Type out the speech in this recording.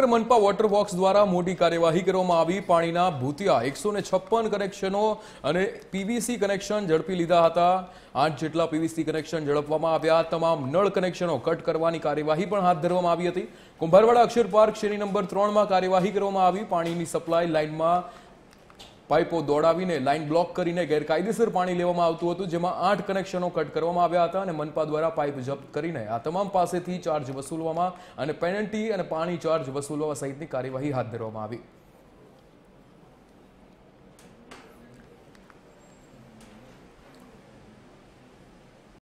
મનપા water box દ્વારા મોટી કાર્યવાહી કરવામાં આવી પાણીના ભૂતિયા એકસો છપ્પન કનેક્શનો અને પીવીસી કનેક્શન ઝડપી લીધા હતા આઠ જેટલા પીવીસી કનેક્શન ઝડપવામાં આવ્યા તમામ નળ કનેક્શનો કટ કરવાની કાર્યવાહી પણ હાથ ધરવામાં આવી હતી કુંભારવાડા અક્ષર પાર્ક શેરી નંબર ત્રણમાં કાર્યવાહી કરવામાં આવી પાણીની સપ્લાય લાઇનમાં પાઇપો દોડાવીને લાઇન બ્લોક કરીને ગેરકાયદેસર પાણી લેવામાં આવતું હતું જેમાં આઠ કનેક્શનો કટ કરવામાં આવ્યા હતા અને મનપા દ્વારા પાઇપ જપ્ત કરીને આ તમામ પાસેથી ચાર્જ વસૂલવામાં અને પેનલ્ટી અને પાણી ચાર્જ વસૂલવા સહિતની કાર્યવાહી હાથ ધરવામાં આવી